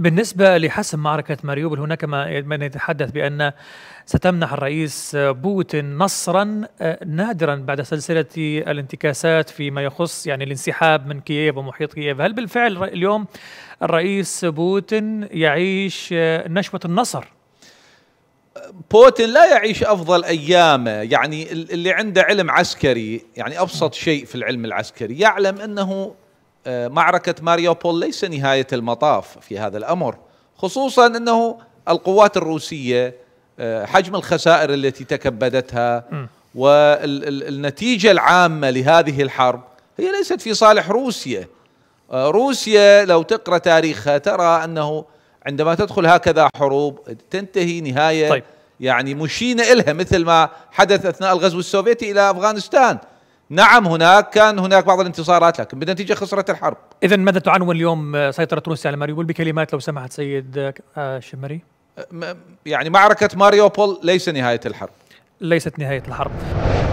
بالنسبة لحسم معركة ماريوبل هناك من يتحدث بأن ستمنح الرئيس بوتين نصرا آه، نادرا بعد سلسلة الانتكاسات فيما يخص يعني الانسحاب من كييف ومحيط كييف هل بالفعل اليوم الرئيس بوتين يعيش آه، نشوة النصر؟ بوتين لا يعيش افضل ايامه، يعني اللي عنده علم عسكري يعني ابسط شيء في العلم العسكري يعلم انه آه، معركة ماريوبول ليس نهاية المطاف في هذا الأمر خصوصا أنه القوات الروسية آه، حجم الخسائر التي تكبدتها والنتيجة العامة لهذه الحرب هي ليست في صالح روسيا آه، روسيا لو تقرأ تاريخها ترى أنه عندما تدخل هكذا حروب تنتهي نهاية طيب. يعني مشينة إلها مثل ما حدث أثناء الغزو السوفيتي إلى أفغانستان نعم هناك كان هناك بعض الانتصارات لكن بالنتيجه خسرت الحرب اذا ماذا تعنون اليوم آه، سيطره روسيا على ماريوبول بكلمات لو سمحت سيد آه، آه، شمري يعني معركه ماريوبول ليس نهايه الحرب ليست نهايه الحرب